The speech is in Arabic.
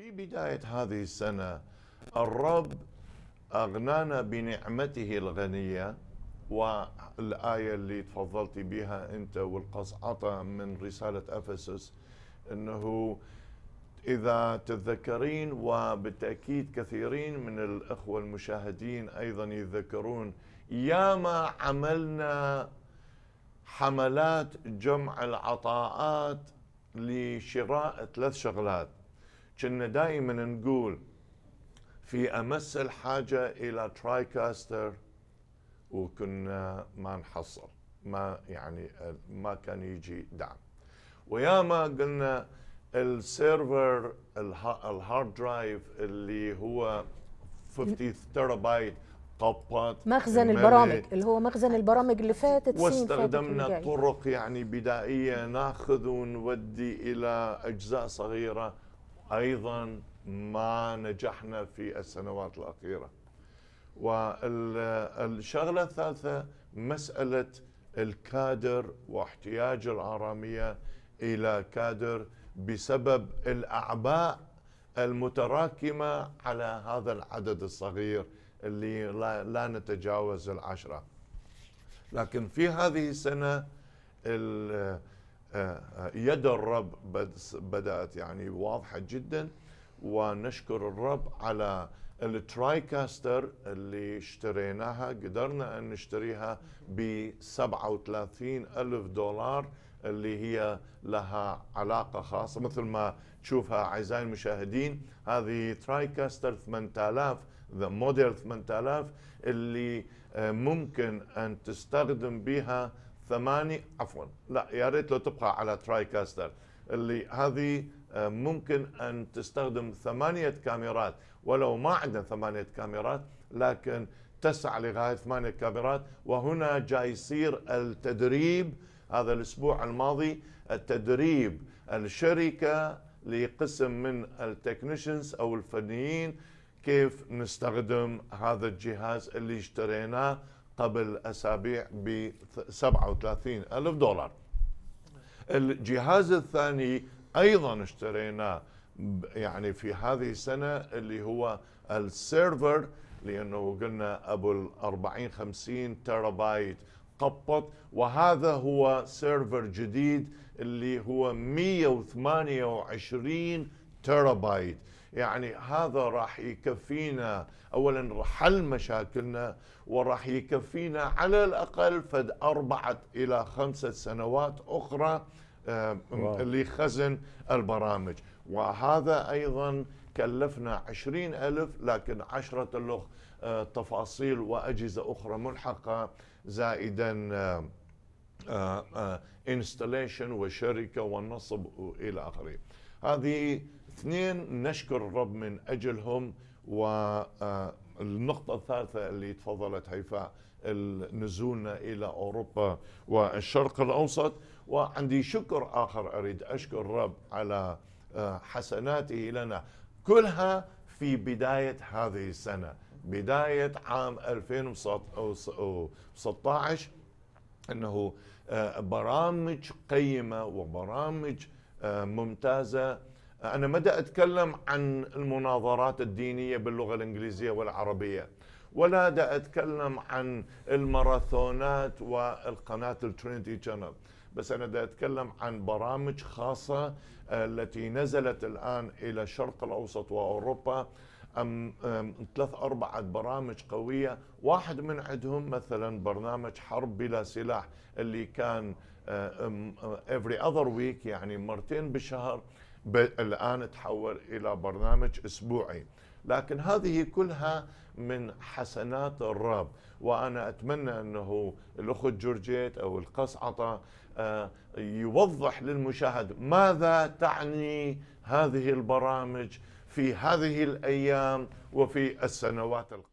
في بداية هذه السنة الرب أغنانا بنعمته الغنية والآية اللي تفضلتي بها أنت والقصعطة من رسالة أفسس أنه إذا تتذكرين وبالتأكيد كثيرين من الأخوة المشاهدين أيضا يتذكرون ياما عملنا حملات جمع العطاءات لشراء ثلاث شغلات كنا دائما نقول في امس الحاجه الى تراي كاستر وكنا ما نحصل ما يعني ما كان يجي دعم وياما قلنا السيرفر الهارد درايف اللي هو 50 تيرابايت طبات مخزن البرامج اللي هو مخزن البرامج اللي فاتت واستخدمنا طرق يعني بدائيه ناخذ ونودي الى اجزاء صغيره ايضا ما نجحنا في السنوات الاخيره والشغله الثالثه مساله الكادر واحتياج العراميه الى كادر بسبب الاعباء المتراكمه على هذا العدد الصغير اللي لا, لا نتجاوز العشره لكن في هذه السنه آه، يد الرب بدأت يعني واضحة جدا ونشكر الرب على الترايكاستر اللي اشتريناها قدرنا أن نشتريها ب 37 ألف دولار اللي هي لها علاقة خاصة مثل ما تشوفها أعزائي المشاهدين هذه ترايكاستر 8000 ذا موديل 8000 اللي آه، ممكن أن تستخدم بها ثمانية عفوا لا يا ريت لو تبقى على تراي كاستر اللي هذه آه، ممكن ان تستخدم ثمانية كاميرات ولو ما عندنا ثمانية كاميرات لكن تسع لغاية ثمانية كاميرات وهنا جاي يصير التدريب هذا الأسبوع الماضي التدريب الشركة لقسم من التكنيشنز أو الفنيين كيف نستخدم هذا الجهاز اللي اشتريناه قبل أسابيع ب 37 ألف دولار الجهاز الثاني أيضا اشتريناه يعني في هذه السنة اللي هو السيرفر لأنه قلنا أبو ال 40 50 تيرابايت قبط وهذا هو سيرفر جديد اللي هو 128 بايت يعني هذا راح يكفينا اولا حل مشاكلنا وراح يكفينا على الاقل فد اربعه الى خمسه سنوات اخرى آه، لخزن البرامج وهذا ايضا كلفنا عشرين ألف لكن عشرة اللغ آه، تفاصيل وأجهزة أخرى ملحقة زائدا انستليشن آه، وشركة ونصب إلى آخره هذه اثنين نشكر الرب من أجلهم والنقطة آه، الثالثة اللي تفضلت هيفاء نزولنا إلى أوروبا والشرق الأوسط وعندي شكر آخر أريد أشكر الرب على آه، حسناته لنا كلها في بداية هذه السنة بداية عام 2016 أنه آه، برامج قيمة وبرامج ممتازة أنا مدى أتكلم عن المناظرات الدينية باللغة الإنجليزية والعربية ولا دا أتكلم عن الماراثونات والقناة الترينتي شانل بس أنا دا أتكلم عن برامج خاصة آه، التي نزلت الآن إلى الشرق الأوسط وأوروبا أم ثلاث أربعة برامج قوية واحد من عندهم مثلا برنامج حرب بلا سلاح اللي كان آه، آه، every other week يعني مرتين بالشهر الآن تحول إلى برنامج أسبوعي لكن هذه كلها من حسنات الرب وأنا أتمنى أنه الأخ جورجيت أو القصعطة آه، يوضح للمشاهد ماذا تعني هذه البرامج في هذه الأيام وفي السنوات القادمة